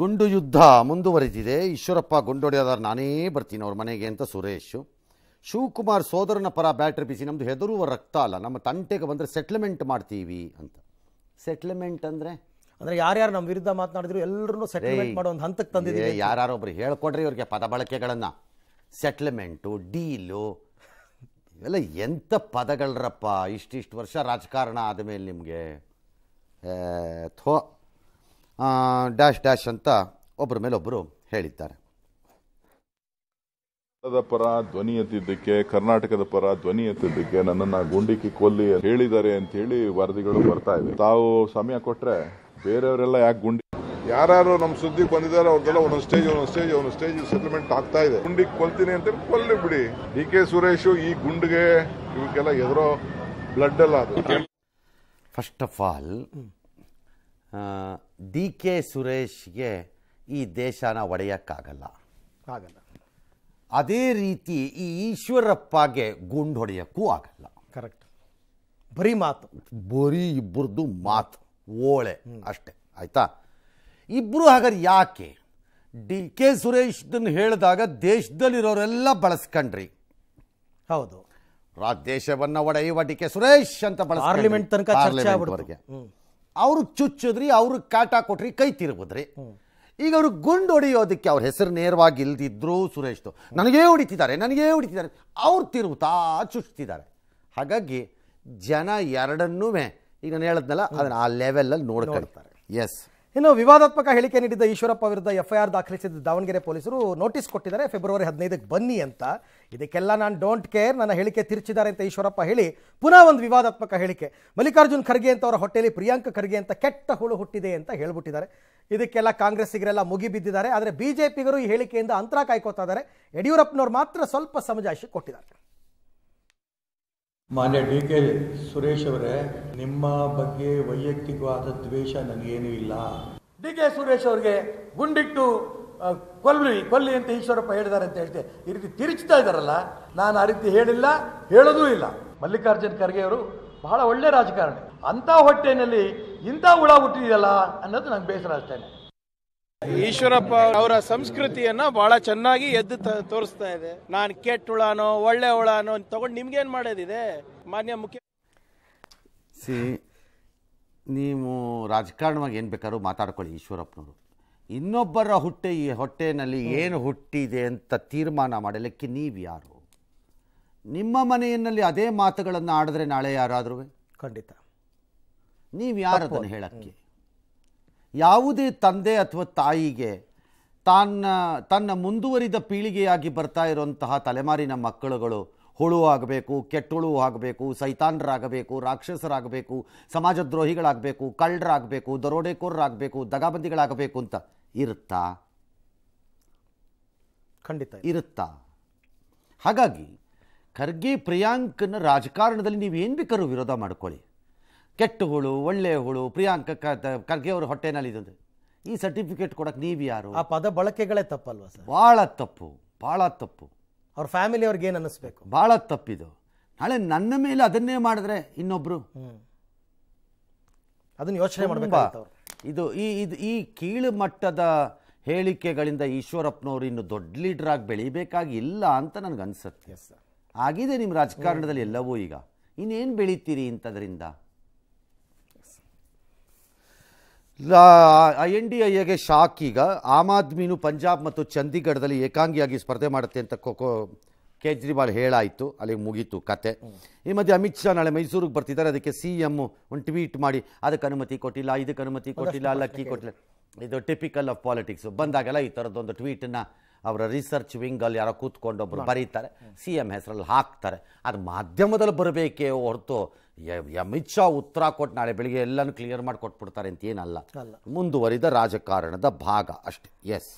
ಗುಂಡು ಯುದ್ಧ ಮುಂದುವರೆದಿದೆ ಈಶ್ವರಪ್ಪ ಗುಂಡೊಡೆಯೋದಾರು ನಾನೇ ಬರ್ತೀನಿ ಅವ್ರ ಮನೆಗೆ ಅಂತ ಸುರೇಶ್ ಶಿವಕುಮಾರ್ ಸೋದರನ ಪರ ಬ್ಯಾಟ್ರಿ ಬಿಸಿ ನಮ್ಮದು ಹೆದರುವ ರಕ್ತ ಅಲ್ಲ ನಮ್ಮ ತಂಟೆಗೆ ಬಂದರೆ ಸೆಟ್ಲ್ಮೆಂಟ್ ಮಾಡ್ತೀವಿ ಅಂತ ಸೆಟ್ಲ್ಮೆಂಟ್ ಅಂದರೆ ಅಂದರೆ ಯಾರ್ಯಾರು ನಮ್ಮ ವಿರುದ್ಧ ಮಾತನಾಡಿದ್ರು ಎಲ್ಲರೂ ಸೆಟ್ಲ್ಮೆಂಟ್ ಮಾಡೋ ಒಂದು ಹಂತಕ್ಕೆ ತಂದಿದ್ದೀವಿ ಒಬ್ರು ಹೇಳ್ಕೊಡ್ರಿ ಇವ್ರಿಗೆ ಪದ ಬಳಕೆಗಳನ್ನು ಸೆಟ್ಲ್ಮೆಂಟು ಡೀಲು ಇವೆಲ್ಲ ಎಂಥ ಪದಗಳರಪ್ಪ ಇಷ್ಟಿಷ್ಟು ವರ್ಷ ರಾಜಕಾರಣ ಆದಮೇಲೆ ನಿಮಗೆ ಥೋ ಡ್ಯಾಶ್ ಡ್ಯಾಶ್ ಅಂತ ಒಬ್ಬರ ಮೇಲೊಬ್ಬರು ಹೇಳಿದ್ದಾರೆ ಪರ ಧ್ವನಿ ಎತ್ತಿದ್ದಕ್ಕೆ ಕರ್ನಾಟಕದ ಪರ ಧ್ವನಿ ಎತ್ತಿದ್ದಕ್ಕೆ ನನ್ನನ್ನು ಗುಂಡಿಕ್ಕಿ ಕೊಲ್ಲಿ ಹೇಳಿದ್ದಾರೆ ಅಂತ ಹೇಳಿ ವರದಿಗಳು ಬರ್ತಾ ಇದೆ ತಾವು ಸಮಯ ಕೊಟ್ಟರೆ ಬೇರೆಯವರೆಲ್ಲ ಯಾಕೆ ಗುಂಡಿ ಯಾರು ನಮ್ಮ ಸುದ್ದಿ ಬಂದಿದ್ದಾರೆ ಅವ್ರದೆಲ್ಲ ಒಂದೊಂದು ಸ್ಟೇಜ್ ಒಂದೊಂದು ಸ್ಟೇಜ್ ಒಂದು ಸ್ಟೇಜ್ ಸೆಟಲ್ಮೆಂಟ್ ಆಗ್ತಾ ಇದೆ ಗುಂಡಿಗೆ ಕೊಲ್ತೀನಿ ಅಂತ ಕೊಲ್ಲಿ ಬಿಡಿ ಡಿ ಕೆ ಸುರೇಶ್ ಈ ಗುಂಡಿಗೆ ಇವಕ್ಕೆಲ್ಲ ಎದುರೋ ಬ್ಲಡ್ ಎಲ್ಲ ಅದು first of all D K ಸುರೇಶ್ಗೆ ಈ ದೇಶನ ಒಡೆಯೋಕ್ಕಾಗಲ್ಲ ಆಗಲ್ಲ ಅದೇ ರೀತಿ ಈ ಈಶ್ವರಪ್ಪಗೆ ಗುಂಡು ಹೊಡೆಯೋಕ್ಕೂ ಆಗಲ್ಲ ಕರೆಕ್ಟ್ ಬರೀ ಮಾತು ಬರೀ ಇಬ್ಬರದ್ದು ಮಾತು ಓಳೆ ಅಷ್ಟೆ ಆಯಿತಾ ಇಬ್ಬರು ಹಾಗಾದ್ರೆ ಯಾಕೆ ಡಿ ಕೆ ಸುರೇಶ್ದನ್ನು ಹೇಳಿದಾಗ ದೇಶದಲ್ಲಿರೋರೆಲ್ಲ ಬಳಸ್ಕಂಡ್ರಿ ಹೌದು ದೇಶವನ್ನು ಒಡೆಯುವ ಡಿ ಕೆ ಸುರೇಶ್ ಅಂತ ಪಾರ್ಲಿಮೆಂಟ್ ತನಕ ಅವ್ರಿಗೆ ಚುಚ್ಚಿದ್ರಿ ಅವ್ರಿಗೆ ಕಾಟ ಕೊಟ್ರಿ ಕೈ ತಿರುಗಿದ್ರಿ ಈಗ ಅವ್ರಿಗೆ ಗುಂಡು ಹೊಡೆಯೋದಕ್ಕೆ ಅವ್ರ ಹೆಸರು ನೇರವಾಗಿ ಇಲ್ದಿದ್ರು ಸುರೇಶ್ದು ನನಗೇ ಹೊಡಿತಿದ್ದಾರೆ ನನಗೇ ಹೊಡಿತಿದ್ದಾರೆ ಅವ್ರು ತಿರುಗುತ್ತಾ ಚುಚ್ತಿದ್ದಾರೆ ಹಾಗಾಗಿ ಜನ ಎರಡನ್ನೂ ಈಗ ನಾನು ಹೇಳಿದ್ನಲ್ಲ ಅದನ್ನ ಆ ಲೆವೆಲಲ್ಲಿ ನೋಡ್ಕೊಳ್ತಾರೆ ಎಸ್ ಇನ್ನು ವಿವಾದಾತ್ಮಕ ಹೇಳಿಕೆ ನೀಡಿದ್ದ ಈಶ್ವರಪ್ಪ ವಿರುದ್ಧ ಎಫ್ಐಆರ್ ದಾಖಲಿಸಿದ್ದ ದಾವಣಗೆರೆ ಪೊಲೀಸರು ನೋಟಿಸ್ ಕೊಟ್ಟಿದ್ದಾರೆ ಫೆಬ್ರವರಿ ಹದಿನೈದಕ್ಕೆ ಬನ್ನಿ ಅಂತ ಇದಕ್ಕೆಲ್ಲ ನಾನು ಡೋಂಟ್ ಕೇರ್ ನನ್ನ ಹೇಳಿಕೆ ತಿರುಚಿದ್ದಾರೆ ಅಂತ ಈಶ್ವರಪ್ಪ ಹೇಳಿ ಪುನಃ ಒಂದು ವಿವಾದಾತ್ಮಕ ಹೇಳಿಕೆ ಮಲ್ಲಿಕಾರ್ಜುನ್ ಖರ್ಗೆ ಅಂತ ಅವರ ಹೊಟ್ಟೆಯಲ್ಲಿ ಪ್ರಿಯಾಂಕ ಖರ್ಗೆ ಅಂತ ಕೆಟ್ಟ ಹುಳು ಹುಟ್ಟಿದೆ ಅಂತ ಹೇಳಿಬಿಟ್ಟಿದ್ದಾರೆ ಇದಕ್ಕೆಲ್ಲ ಕಾಂಗ್ರೆಸ್ಸಿಗರೆಲ್ಲ ಮುಗಿಬಿದ್ದಿದ್ದಾರೆ ಆದರೆ ಬಿ ಜೆ ಪಿಗರು ಈ ಹೇಳಿಕೆಯಿಂದ ಅಂತರ ಕಾಯ್ಕೋತಾ ಇದ್ದಾರೆ ಯಡಿಯೂರಪ್ಪನವ್ರು ಮಾತ್ರ ಸ್ವಲ್ಪ ಸಮಜಾಯಿಷಿ ಕೊಟ್ಟಿದ್ದಾರೆ ಮಾನ್ಯ ಡಿ ಕೆ ಸುರೇಶ್ ಅವರೇ ನಿಮ್ಮ ಬಗ್ಗೆ ವೈಯಕ್ತಿಕವಾದ ದ್ವೇಷ ನನಗೇನೂ ಇಲ್ಲ ಡಿ ಕೆ ಸುರೇಶ್ ಅವರಿಗೆ ಗುಂಡಿಟ್ಟು ಕೊಲ್ಲಿ ಕೊಲ್ಲಿ ಅಂತ ಈಶ್ವರಪ್ಪ ಹೇಳಿದ್ದಾರೆ ಅಂತ ಹೇಳ್ತೆ ಈ ರೀತಿ ತಿರುಚ್ತಾ ಇದ್ದಾರಲ್ಲ ನಾನು ಆ ರೀತಿ ಹೇಳಿಲ್ಲ ಹೇಳೋದೂ ಇಲ್ಲ ಮಲ್ಲಿಕಾರ್ಜುನ್ ಖರ್ಗೆ ಅವರು ಬಹಳ ಒಳ್ಳೆ ರಾಜಕಾರಣಿ ಅಂಥ ಹೊಟ್ಟೆನಲ್ಲಿ ಇಂಥ ಹುಳ ಹುಟ್ಟಿದೆಯಲ್ಲ ಅನ್ನೋದು ನನಗೆ ಬೇಸರ ಅಷ್ಟೇ ಈಶ್ವರಪ್ಪ ಅವರ ಸಂಸ್ಕೃತಿಯನ್ನ ಬಹಳ ಚೆನ್ನಾಗಿ ಎದ್ದು ತೋರಿಸ್ತಾ ಇದೆ ನಾನು ಕೆಟ್ಟುಳಾನೋ ಒಳ್ಳೆ ಹುಳಾನೋ ತಗೊಂಡು ನಿಮ್ಗೇನ್ ಮಾಡೋದಿದೆ ಮಾನ್ಯ ಮುಖ್ಯ ಸಿ ನೀವು ರಾಜಕಾರಣವಾಗಿ ಏನು ಬೇಕಾದ್ರೂ ಮಾತಾಡ್ಕೊಳ್ಳಿ ಈಶ್ವರಪ್ಪನವರು ಇನ್ನೊಬ್ಬರ ಹುಟ್ಟೆ ಈ ಹೊಟ್ಟೆನಲ್ಲಿ ಏನು ಹುಟ್ಟಿದೆ ಅಂತ ತೀರ್ಮಾನ ಮಾಡಲಿಕ್ಕೆ ನೀವು ಯಾರು ನಿಮ್ಮ ಮನೆಯಲ್ಲಿ ಅದೇ ಮಾತುಗಳನ್ನು ಆಡಿದ್ರೆ ನಾಳೆ ಯಾರಾದರೂ ಖಂಡಿತ ನೀವು ಯಾರು ಅದನ್ನು ಹೇಳಕ್ಕೆ ಯಾವುದೇ ತಂದೆ ಅಥವಾ ತಾಯಿಗೆ ತನ್ನ ತನ್ನ ಮುಂದುವರಿದ ಪೀಳಿಗೆಯಾಗಿ ಬರ್ತಾ ಇರುವಂತಹ ತಲೆಮಾರಿನ ಮಕ್ಕಳುಗಳು ಹುಳು ಆಗಬೇಕು ಕೆಟ್ಟುಳು ಆಗಬೇಕು ಸೈತಾನರಾಗಬೇಕು ರಾಕ್ಷಸರಾಗಬೇಕು ಸಮಾಜದ್ರೋಹಿಗಳಾಗಬೇಕು ಕಳ್ಳರಾಗಬೇಕು ದರೋಡೆಕೋರರಾಗಬೇಕು ದಗಾಬಂದಿಗಳಾಗಬೇಕು ಅಂತ ಇರುತ್ತಾ ಖಂಡಿತ ಇರುತ್ತಾ ಹಾಗಾಗಿ ಖರ್ಗೆ ಪ್ರಿಯಾಂಕನ ರಾಜಕಾರಣದಲ್ಲಿ ನೀವು ಏನು ಬೇಕಾದ್ರೂ ವಿರೋಧ ಮಾಡ್ಕೊಳ್ಳಿ ಕೆಟ್ಟ ಹುಳು ಒಳ್ಳೆಯ ಹುಳು ಪ್ರಿಯಾಂಕ ಖರ್ಗೆ ಅವರು ಹೊಟ್ಟೆನಲ್ಲಿ ಇದೆ ಈ ಸರ್ಟಿಫಿಕೇಟ್ ಕೊಡಕ್ಕೆ ನೀವು ಯಾರು ಆ ಪದ ಬಳಕೆಗಳೇ ತಪ್ಪಲ್ವಾ ಸರ್ ಭಾಳ ತಪ್ಪು ಭಾಳ ತಪ್ಪು ಅವ್ರ ಫ್ಯಾಮಿಲಿ ಅವ್ರಿಗೆ ಏನು ಅನ್ನಿಸ್ಬೇಕು ಭಾಳ ತಪ್ಪಿದು ನಾಳೆ ನನ್ನ ಮೇಲೆ ಅದನ್ನೇ ಮಾಡಿದ್ರೆ ಇನ್ನೊಬ್ರು ಅದನ್ನು ಯೋಚನೆ ಮಾಡಬೇಕು ಇದು ಈ ಇದು ಈ ಕೀಳು ಮಟ್ಟದ ಹೇಳಿಕೆಗಳಿಂದ ಈಶ್ವರಪ್ಪನವರು ಇನ್ನು ದೊಡ್ಡ ಲೀಡರ್ ಆಗಿ ಬೆಳಿಬೇಕಾಗಿಲ್ಲ ಅಂತ ನನಗೆ ಅನ್ಸುತ್ತೆ ಆಗಿದೆ ನಿಮ್ಮ ರಾಜಕಾರಣದಲ್ಲಿ ಎಲ್ಲವೂ ಈಗ ಇನ್ನೇನು ಬೆಳಿತೀರಿ ಇಂಥದ್ರಿಂದ ಎನ್ ಡಿ ಐ ಶಾಕ್ ಈಗ ಆಮ್ ಆದ್ಮಿನೂ ಪಂಜಾಬ್ ಮತ್ತು ಚಂಡೀಗಢದಲ್ಲಿ ಏಕಾಂಗಿಯಾಗಿ ಸ್ಪರ್ಧೆ ಮಾಡುತ್ತೆ ಅಂತ ಖೋ ಕೇಜ್ರಿವಾಲ್ ಹೇಳಾಯಿತು ಅಲ್ಲಿಗೆ ಮುಗೀತು ಕತೆ ಈ ಮಧ್ಯೆ ಅಮಿತ್ ಶಾ ನಾಳೆ ಮೈಸೂರಿಗೆ ಬರ್ತಿದ್ದಾರೆ ಅದಕ್ಕೆ ಸಿ ಎಮ್ ಒಂದು ಟ್ವೀಟ್ ಮಾಡಿ ಅದಕ್ಕೆ ಅನುಮತಿ ಕೊಟ್ಟಿಲ್ಲ ಇದಕ್ಕೆ ಅನುಮತಿ ಕೊಟ್ಟಿಲ್ಲ ಕೀ ಕೊಟ್ಟಿಲ್ಲ ಇದು ಟಿಪಿಕಲ್ ಆಫ್ ಪಾಲಿಟಿಕ್ಸು ಬಂದಾಗೆಲ್ಲ ಈ ಥರದ್ದೊಂದು ಟ್ವೀಟನ್ನು ಅವರ ರಿಸರ್ಚ್ ವಿಂಗಲ್ಲಿ ಯಾರೋ ಕೂತ್ಕೊಂಡೊಬ್ರು ಬರೀತಾರೆ ಸಿ ಎಮ್ ಹೆಸರಲ್ಲಿ ಹಾಕ್ತಾರೆ ಅದು ಮಾಧ್ಯಮದಲ್ಲಿ ಬರಬೇಕೇ ಹೊರತು ಅಮಿತ್ ಶಾ ಉತ್ತರ ಕೊಟ್ಟು ನಾಳೆ ಬೆಳಿಗ್ಗೆ ಎಲ್ಲನೂ ಕ್ಲಿಯರ್ ಮಾಡಿ ಕೊಟ್ಬಿಡ್ತಾರೆ ಅಂತ ಏನಲ್ಲ ಮುಂದುವರಿದ ರಾಜಕಾರಣದ ಭಾಗ ಅಷ್ಟೇ ಎಸ್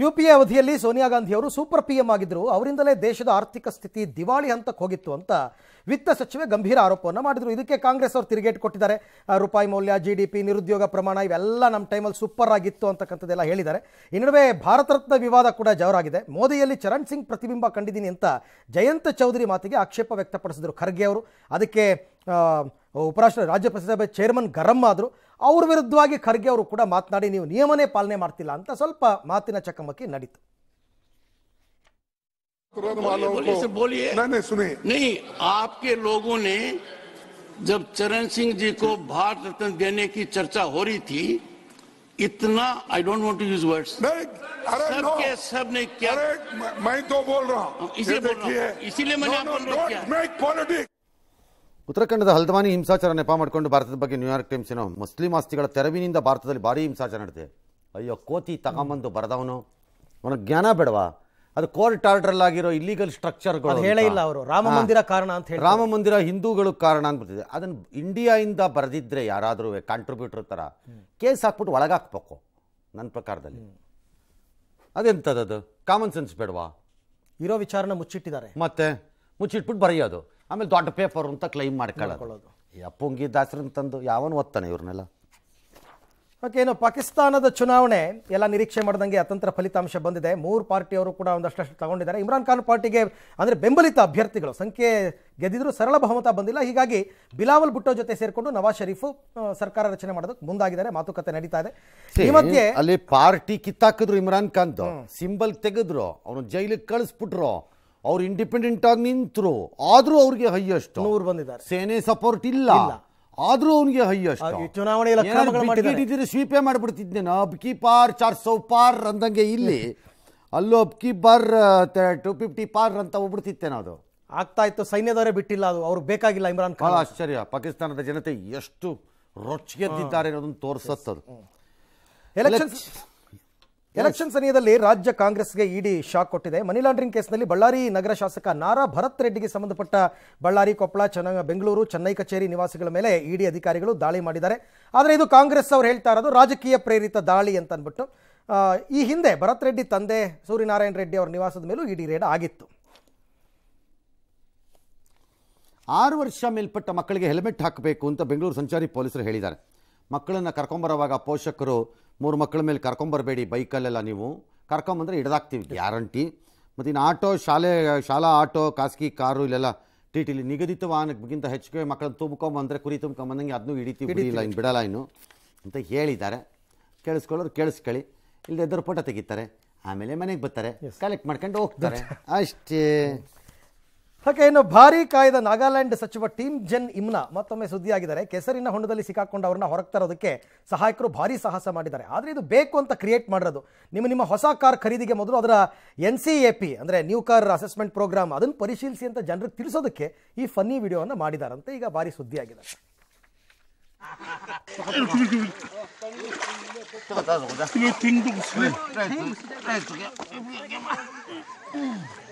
ಯು ಪಿ ಎ ಅವಧಿಯಲ್ಲಿ ಸೋನಿಯಾ ಗಾಂಧಿ ಅವರು ಸೂಪರ್ ಪಿ ಎಂ ಆಗಿದ್ದರು ಅವರಿಂದಲೇ ದೇಶದ ಆರ್ಥಿಕ ಸ್ಥಿತಿ ದಿವಾಳಿ ಹಂತಕ್ಕೆ ಹೋಗಿತ್ತು ಅಂತ ವಿತ್ತ ಸಚಿವೆ ಗಂಭೀರ ಆರೋಪವನ್ನು ಮಾಡಿದರು ಇದಕ್ಕೆ ಕಾಂಗ್ರೆಸ್ ಅವರು ತಿರುಗೇಟು ಕೊಟ್ಟಿದ್ದಾರೆ ರೂಪಾಯಿ ಮೌಲ್ಯ ಜಿ ಡಿ ಪಿ ನಿರುದ್ಯೋಗ ಪ್ರಮಾಣ ಇವೆಲ್ಲ ನಮ್ಮ ಟೈಮಲ್ಲಿ ಸೂಪರ್ ಆಗಿತ್ತು ಅಂತಕ್ಕಂಥದ್ದೆಲ್ಲ ಹೇಳಿದ್ದಾರೆ ಈ ನಡುವೆ ಭಾರತ ರತ್ನ ವಿವಾದ ಕೂಡ ಜವರಾಗಿದೆ ಮೋದಿಯಲ್ಲಿ ಚರಣ್ ಸಿಂಗ್ ಪ್ರತಿಬಿಂಬ ಕಂಡಿದ್ದೀನಿ ಅಂತ ಜಯಂತ ಚೌಧರಿ ಮಾತಿಗೆ ಆಕ್ಷೇಪ ವ್ಯಕ್ತಪಡಿಸಿದರು ಖರ್ಗೆ ಅವರು ಅದಕ್ಕೆ उपराष्ट्र राज्य ಪ್ರಸಭೆ ಚೇರ್ಮನ್ ಗರಂ ಆದರು ಅವ್ರ ವಿರುದ್ಧವಾಗಿ ಖರ್ಗೆ ಅವರು ಕೂಡ ಮಾತನಾಡಿ ನೀವು ನಿಯಮನೇ ಪಾಲನೆ बोलिए नहीं नहीं आपके लोगों ने जब चरण सिंह जी को भारत रत्न देने की चर्चा हो रही थी इतना I don't want to use words सब के सब ने क्या मैं तो बोल रहा हूँ इसीलिए बोल रहा हूँ इसीलिए मैंने आपको ಉತ್ತರಾಖಂಡದ ಹಲ್ದವಾನಿ ಹಿಂಸಾಚಾರ ನೆಪ ಮಾಡಿಕೊಂಡು ಭಾರತದ ಬಗ್ಗೆ ನ್ಯೂಯಾರ್ಕ್ ಏನೋ ಮುಸ್ಲಿಂ ಆಸ್ತಿಗಳ ತೆರವಿನಿಂದ ಭಾರತದಲ್ಲಿ ಭಾರಿ ಹಿಂಸಾಚಾರ ನಡೆದಿದೆ ಅಯ್ಯೋ ಕೋತಿ ತಗೊಂಬಂದು ಬರದವನು ಅವನ ಜ್ಞಾನ ಬೇಡವಾ ಅದು ಕೋರ್ಟ್ ಆರ್ಡರ್ ಆಗಿರೋ ಇಲ್ಲಿಗಲ್ ಸ್ಟ್ರಕ್ಚರ್ಗಳು ಹೇಳೇ ಇಲ್ಲ ಅವರು ರಾಮ ಮಂದಿರ ಕಾರಣ ಅಂತ ಹೇಳಿ ರಾಮ ಮಂದಿರ ಹಿಂದೂಗಳು ಕಾರಣ ಅದನ್ನ ಅದನ್ನು ಇಂಡಿಯಾಯಿಂದ ಬರೆದಿದ್ರೆ ಯಾರಾದರೂ ಕಾಂಟ್ರಿಬ್ಯೂಟರ್ ಥರ ಕೇಸ್ ಹಾಕ್ಬಿಟ್ಟು ಒಳಗಾಕ್ಬೇಕು ನನ್ನ ಪ್ರಕಾರದಲ್ಲಿ ಅದೆಂಥದ್ದು ಕಾಮನ್ ಸೆನ್ಸ್ ಬೇಡವಾ ಇರೋ ವಿಚಾರನ ಮುಚ್ಚಿಟ್ಟಿದ್ದಾರೆ ಮತ್ತೆ ಮುಚ್ಚಿಟ್ಬಿಟ್ಟು ಬರೆಯೋದು ಆಮೇಲೆ ದೊಡ್ಡ ಪೇಪರ್ ಅಂತ ಕ್ಲೈಮ್ ಮಾಡ್ಕೊಳ್ಳೋದು ಈ ಅಪ್ಪುಂಗಿ ದಾಸರನ್ ತಂದು ಯಾವನು ಓದ್ತಾನೆ ಇವ್ರನ್ನೆಲ್ಲ ಓಕೆ ಏನು ಪಾಕಿಸ್ತಾನದ ಚುನಾವಣೆ ಎಲ್ಲ ನಿರೀಕ್ಷೆ ಮಾಡಿದಂಗೆ ಅತಂತ್ರ ಫಲಿತಾಂಶ ಬಂದಿದೆ ಮೂರು ಪಾರ್ಟಿಯವರು ಕೂಡ ಒಂದಷ್ಟು ತಗೊಂಡಿದ್ದಾರೆ ಇಮ್ರಾನ್ ಖಾನ್ ಪಾರ್ಟಿಗೆ ಅಂದರೆ ಬೆಂಬಲಿತ ಅಭ್ಯರ್ಥಿಗಳು ಸಂಖ್ಯೆ ಗೆದ್ದಿದ್ರು ಸರಳ ಬಹುಮತ ಬಂದಿಲ್ಲ ಹೀಗಾಗಿ ಬಿಲಾವಲ್ ಭುಟ್ಟೋ ಜೊತೆ ಸೇರಿಕೊಂಡು ನವಾಜ್ ಶರೀಫ್ ಸರ್ಕಾರ ರಚನೆ ಮಾಡೋದಕ್ಕೆ ಮುಂದಾಗಿದ್ದಾರೆ ಮಾತುಕತೆ ನಡೀತಾ ಇದೆ ಈ ಅಲ್ಲಿ ಪಾರ್ಟಿ ಕಿತ್ತಾಕಿದ್ರು ಇಮ್ರಾನ್ ಖಾನ್ ಸಿಂಬಲ್ ತೆಗೆದ್ರು ಅವನು ಜೈಲಿಗೆ ಕಳಿಸ್ಬಿಟ್ರು ಅವ್ರು ಇಂಡಿಪೆಂಡೆಂಟ್ ಆಗಿ ನಿಂತರು ಆದ್ರೂ ಅವ್ರಿಗೆ ಹೈಯೆಸ್ಟ್ ನೂರು ಬಂದಿದ್ದಾರೆ ಸೇನೆ ಸಪೋರ್ಟ್ ಇಲ್ಲ ಆದ್ರೂ ಅವನಿಗೆ ಹೈಯೆಸ್ಟ್ ಚುನಾವಣೆ ಸ್ವೀಪೆ ಮಾಡಿಬಿಡ್ತಿದ್ದೆ ನಾ ಅಬ್ ಕಿ ಪಾರ್ ಚಾರ್ ಸೌ ಪಾರ್ ಅಂದಂಗೆ ಇಲ್ಲಿ ಅಲ್ಲೂ ಅಬ್ ಕಿ ಬಾರ್ ಟು ಫಿಫ್ಟಿ ಪಾರ್ ಅಂತ ಹೋಗ್ಬಿಡ್ತಿತ್ತೆ ಅದು ಆಗ್ತಾ ಇತ್ತು ಸೈನ್ಯದವರೇ ಬಿಟ್ಟಿಲ್ಲ ಅದು ಅವ್ರು ಬೇಕಾಗಿಲ್ಲ ಇಮ್ರಾನ್ ಖಾನ್ ಆಶ್ಚರ್ಯ ಪಾಕಿಸ್ತಾನದ ಜನತೆ ಎಷ್ಟು ರೊಚ್ಚಿಗೆದ್ದಿದ್ದಾರೆ ಅನ್ನೋದನ್ನು ತೋರಿಸತ್ತದು ಎಲೆಕ್ಷನ್ಸ್ ಎಲೆಕ್ಷನ್ ಸಮಯದಲ್ಲಿ ರಾಜ್ಯ ಕಾಂಗ್ರೆಸ್ಗೆ ಇಡಿ ಶಾಕ್ ಕೊಟ್ಟಿದೆ ಮನಿ ಲಾಂಡ್ರಿಂಗ್ ಕೇಸ್ನಲ್ಲಿ ಬಳ್ಳಾರಿ ನಗರ ಶಾಸಕ ನಾರಾ ಭರತ್ ರೆಡ್ಡಿಗೆ ಸಂಬಂಧಪಟ್ಟ ಬಳ್ಳಾರಿ ಕೊಪ್ಪಳ ಚೆನ್ನ ಬೆಂಗಳೂರು ಚೆನ್ನೈ ಕಚೇರಿ ನಿವಾಸಿಗಳ ಮೇಲೆ ಇಡಿ ಅಧಿಕಾರಿಗಳು ದಾಳಿ ಮಾಡಿದ್ದಾರೆ ಆದರೆ ಇದು ಕಾಂಗ್ರೆಸ್ ಅವರು ಹೇಳ್ತಾ ಇರೋದು ರಾಜಕೀಯ ಪ್ರೇರಿತ ದಾಳಿ ಅಂತ ಅಂದ್ಬಿಟ್ಟು ಈ ಹಿಂದೆ ಭರತ್ ರೆಡ್ಡಿ ತಂದೆ ಸೂರ್ಯನಾರಾಯಣ ರೆಡ್ಡಿ ಅವರ ನಿವಾಸದ ಮೇಲೂ ಇಡಿ ರೇಡ್ ಆಗಿತ್ತು ಆರು ವರ್ಷ ಮೇಲ್ಪಟ್ಟ ಮಕ್ಕಳಿಗೆ ಹೆಲ್ಮೆಟ್ ಹಾಕಬೇಕು ಅಂತ ಬೆಂಗಳೂರು ಸಂಚಾರಿ ಪೊಲೀಸರು ಹೇಳಿದ್ದಾರೆ ಮಕ್ಕಳನ್ನು ಕರ್ಕೊಂಬರುವಾಗ ಪೋಷಕರು ಮೂರು ಮಕ್ಕಳ ಮೇಲೆ ಕರ್ಕೊಂಬರಬೇಡಿ ಬೈಕಲ್ಲೆಲ್ಲ ನೀವು ಕರ್ಕೊಂಬಂದರೆ ಹಿಡ್ದಾಕ್ತೀವಿ ಗ್ಯಾರಂಟಿ ಮತ್ತು ಇನ್ನು ಆಟೋ ಶಾಲೆ ಶಾಲಾ ಆಟೋ ಖಾಸಗಿ ಕಾರು ಇಲ್ಲೆಲ್ಲ ಟಿ ಇಲ್ಲಿ ನಿಗದಿತ ವಾಹನಕ್ಕಿಂತ ಹೆಚ್ಚಿಗೆ ಮಕ್ಕಳನ್ನು ತುಂಬ್ಕೊಂಬಂದರೆ ಕುರಿ ತುಂಬ್ಕೊಂಬಂದಂಗೆ ಅದನ್ನೂ ಹಿಡಿತೀವಿ ಬಿಡಿಲ್ಲ ಇನ್ನು ಬಿಡಲ್ಲ ಇನ್ನು ಅಂತ ಹೇಳಿದ್ದಾರೆ ಕೇಳಿಸ್ಕೊಳ್ಳೋರು ಕೇಳಿಸ್ಕೊಳ್ಳಿ ಇಲ್ಲದೆ ಎದುರು ಫೋಟೋ ತೆಗಿತಾರೆ ಆಮೇಲೆ ಮನೆಗೆ ಬರ್ತಾರೆ ಕಲೆಕ್ಟ್ ಮಾಡ್ಕೊಂಡು ಹೋಗ್ತಾರೆ ಅಷ್ಟೇ ಹಾಗೆ ಇನ್ನು ಭಾರಿ ಕಾಯ್ದ ನಾಗಾಲ್ಯಾಂಡ್ ಸಚಿವ ಟೀಮ್ ಜೆನ್ ಇಮ್ನಾ ಮತ್ತೊಮ್ಮೆ ಸುದ್ದಿಯಾಗಿದ್ದಾರೆ ಕೆಸರಿನ ಹೊಂಡದಲ್ಲಿ ಸಿಕ್ಕಾಕೊಂಡು ಅವ್ರನ್ನ ಹೊರಗೆ ತರೋದಕ್ಕೆ ಸಹಾಯಕರು ಭಾರಿ ಸಾಹಸ ಮಾಡಿದ್ದಾರೆ ಆದರೆ ಇದು ಬೇಕು ಅಂತ ಕ್ರಿಯೇಟ್ ಮಾಡಿರೋದು ನಿಮ್ಮ ನಿಮ್ಮ ಹೊಸ ಕಾರ್ ಖರೀದಿಗೆ ಮೊದಲು ಅದರ ಎನ್ ಸಿ ಎ ಪಿ ಅಂದರೆ ನ್ಯೂ ಕಾರ್ ಅಸೆಸ್ಮೆಂಟ್ ಪ್ರೋಗ್ರಾಮ್ ಅದನ್ನು ಪರಿಶೀಲಿಸಿ ಅಂತ ಜನರಿಗೆ ತಿಳಿಸೋದಕ್ಕೆ ಈ ಫನ್ನಿ ವಿಡಿಯೋವನ್ನು ಅಂತ ಈಗ ಭಾರಿ ಸುದ್ದಿಯಾಗಿದೆ